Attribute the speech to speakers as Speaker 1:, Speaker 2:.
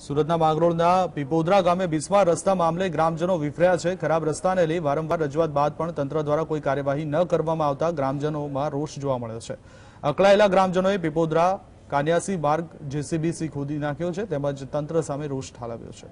Speaker 1: સુરતના માંગરોળના પીપોદરા ગામે બિસ્માર રસ્તા મામલે ગ્રામજનો વિફર્યા છે ખરાબ રસ્તાને લઈ વારંવાર રજૂઆત બાદ પણ તંત્ર દ્વારા કોઈ કાર્યવાહી ન કરવામાં આવતા ગ્રામજનોમાં રોષ જોવા મળ્યો છે અકળાયેલા ગ્રામજનોએ પીપોદરા કાન્યાસી માર્ગ જેસીબીસી ખોદી નાખ્યો છે તેમજ તંત્ર સામે રોષ ઠાલવ્યો છે